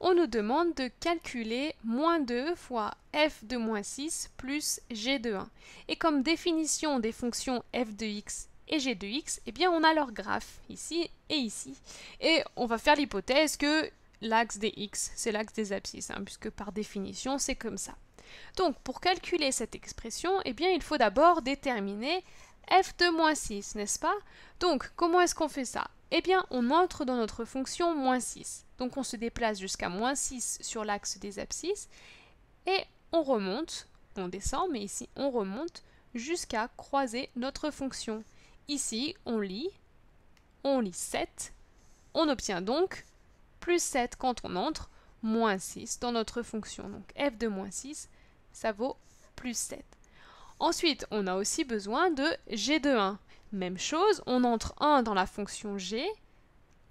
on nous demande de calculer moins 2 fois f de moins 6 plus g de 1. Et comme définition des fonctions f de x et g de x, eh bien on a leur graphe ici et ici. Et on va faire l'hypothèse que l'axe des x, c'est l'axe des abscisses, hein, puisque par définition c'est comme ça. Donc pour calculer cette expression, eh bien il faut d'abord déterminer f de moins 6, n'est-ce pas Donc comment est-ce qu'on fait ça eh bien on entre dans notre fonction moins 6. Donc on se déplace jusqu'à moins 6 sur l'axe des abscisses et on remonte, on descend, mais ici on remonte jusqu'à croiser notre fonction. Ici on lit, on lit 7, on obtient donc plus 7 quand on entre, moins 6 dans notre fonction. Donc f de moins 6, ça vaut plus 7. Ensuite, on a aussi besoin de g de 1. Même chose, on entre 1 dans la fonction g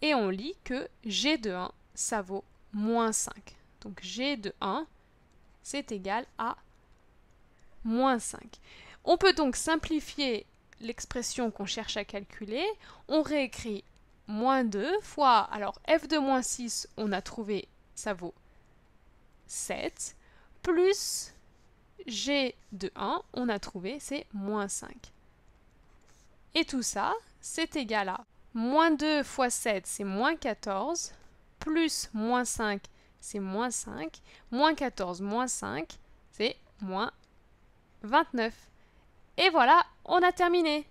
et on lit que g de 1, ça vaut moins 5. Donc g de 1, c'est égal à moins 5. On peut donc simplifier l'expression qu'on cherche à calculer. On réécrit moins 2 fois, alors f de moins 6, on a trouvé, ça vaut 7, plus g de 1, on a trouvé, c'est moins 5. Et tout ça, c'est égal à moins 2 fois 7, c'est moins 14, plus moins 5, c'est moins 5, moins 14, moins 5, c'est moins 29. Et voilà, on a terminé